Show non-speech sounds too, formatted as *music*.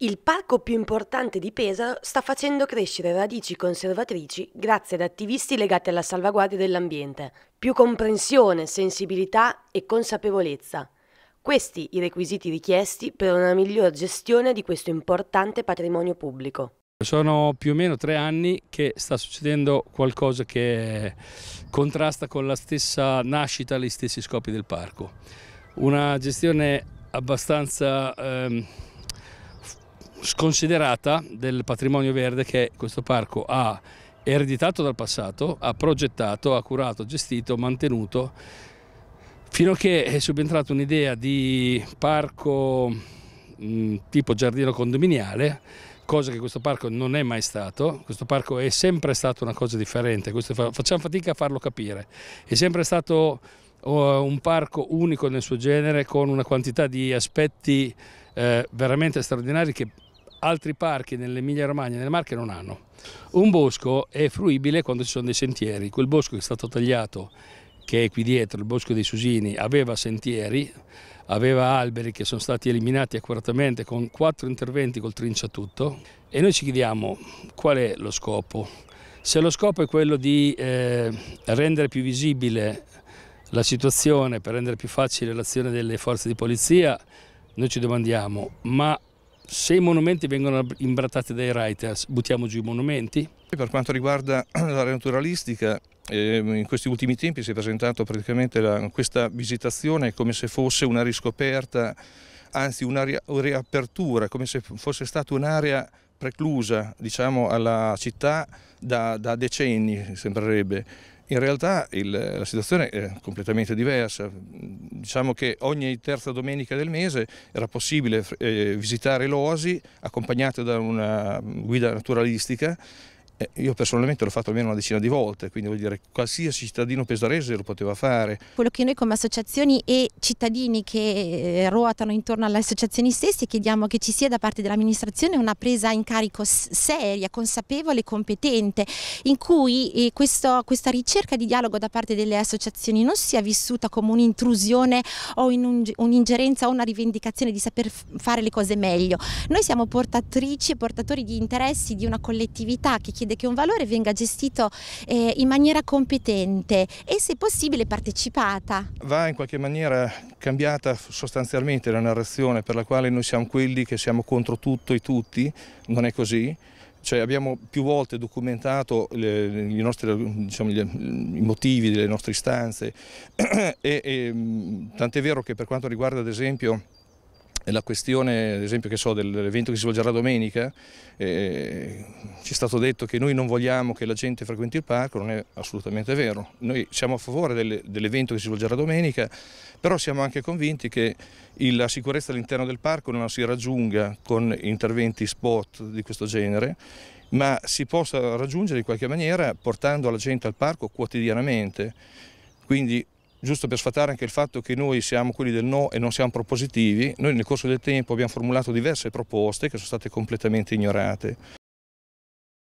Il parco più importante di Pesaro sta facendo crescere radici conservatrici grazie ad attivisti legati alla salvaguardia dell'ambiente. Più comprensione, sensibilità e consapevolezza. Questi i requisiti richiesti per una miglior gestione di questo importante patrimonio pubblico. Sono più o meno tre anni che sta succedendo qualcosa che contrasta con la stessa nascita e gli stessi scopi del parco. Una gestione abbastanza... Ehm, sconsiderata del patrimonio verde che questo parco ha ereditato dal passato, ha progettato, ha curato, gestito, mantenuto, fino a che è subentrata un'idea di parco mh, mm, tipo giardino condominiale, cosa che questo parco non è mai stato, questo parco è sempre stato una cosa differente, fa, facciamo fatica a farlo capire, è sempre stato oh, un parco unico nel suo genere con una quantità di aspetti eh, veramente straordinari che altri parchi nell'Emilia Romagna e nelle Marche non hanno. Un bosco è fruibile quando ci sono dei sentieri, quel bosco che è stato tagliato, che è qui dietro, il bosco dei Susini, aveva sentieri, aveva alberi che sono stati eliminati accuratamente con quattro interventi col trinciatutto e noi ci chiediamo qual è lo scopo. Se lo scopo è quello di eh, rendere più visibile la situazione, per rendere più facile l'azione delle forze di polizia, noi ci domandiamo, ma se i monumenti vengono imbrattati dai writers, buttiamo giù i monumenti? Per quanto riguarda *clears throat* l'area naturalistica, ehm, in questi ultimi tempi si è presentata praticamente la, questa visitazione come se fosse una riscoperta, anzi una riapertura, come se fosse stata un'area preclusa diciamo, alla città da, da decenni, sembrerebbe. In realtà il, la situazione è completamente diversa, diciamo che ogni terza domenica del mese era possibile eh, visitare l'oasi accompagnata da una guida naturalistica eh, io personalmente l'ho fatto almeno una decina di volte, quindi vuol dire che qualsiasi cittadino pesarese lo poteva fare. Quello che noi come associazioni e cittadini che eh, ruotano intorno alle associazioni stesse chiediamo che ci sia da parte dell'amministrazione una presa in carico seria, consapevole e competente, in cui eh, questo, questa ricerca di dialogo da parte delle associazioni non sia vissuta come un'intrusione o un'ingerenza o una rivendicazione di saper fare le cose meglio. Noi siamo portatrici e portatori di interessi di una collettività che chiede richiede che un valore venga gestito eh, in maniera competente e se possibile partecipata. Va in qualche maniera cambiata sostanzialmente la narrazione per la quale noi siamo quelli che siamo contro tutto e tutti, non è così. Cioè abbiamo più volte documentato i, nostri, diciamo, i motivi delle nostre istanze *clears throat* e, e tant'è vero che per quanto riguarda ad esempio la questione ad esempio so, dell'evento che si svolgerà domenica, eh, ci è stato detto che noi non vogliamo che la gente frequenti il parco, non è assolutamente vero. Noi siamo a favore del, dell'evento che si svolgerà domenica, però siamo anche convinti che la sicurezza all'interno del parco non si raggiunga con interventi spot di questo genere ma si possa raggiungere in qualche maniera portando la gente al parco quotidianamente. Quindi giusto per sfatare anche il fatto che noi siamo quelli del no e non siamo propositivi, noi nel corso del tempo abbiamo formulato diverse proposte che sono state completamente ignorate.